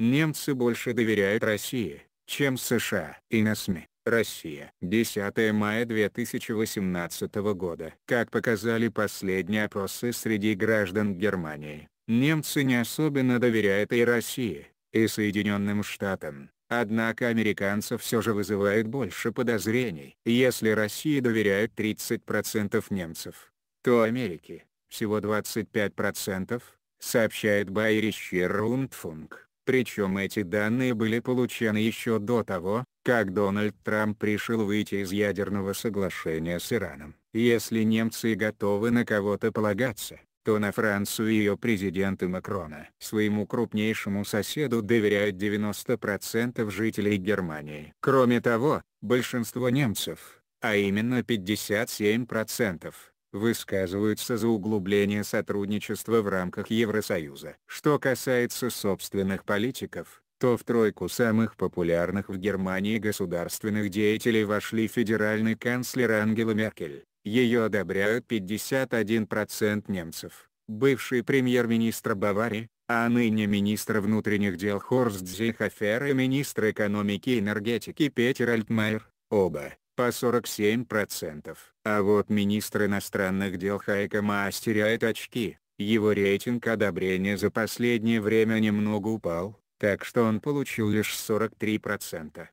Немцы больше доверяют России, чем США. И на СМИ. Россия. 10 мая 2018 года. Как показали последние опросы среди граждан Германии, немцы не особенно доверяют и России, и Соединенным Штатам. Однако американцев все же вызывает больше подозрений. Если России доверяют 30% немцев, то Америке всего 25%, сообщает Байрищер Рундфунг. Причем эти данные были получены еще до того, как Дональд Трамп решил выйти из ядерного соглашения с Ираном. Если немцы готовы на кого-то полагаться, то на Францию и ее президента Макрона. Своему крупнейшему соседу доверяют 90% жителей Германии. Кроме того, большинство немцев, а именно 57%, высказываются за углубление сотрудничества в рамках Евросоюза. Что касается собственных политиков, то в тройку самых популярных в Германии государственных деятелей вошли федеральный канцлер Ангела Меркель, ее одобряют 51% немцев, бывший премьер-министр Баварии, а ныне министр внутренних дел Хорст Зихофер и министр экономики и энергетики Петер Альтмайер, оба по 47%. А вот министр иностранных дел Хайкома теряет очки. Его рейтинг одобрения за последнее время немного упал, так что он получил лишь 43%.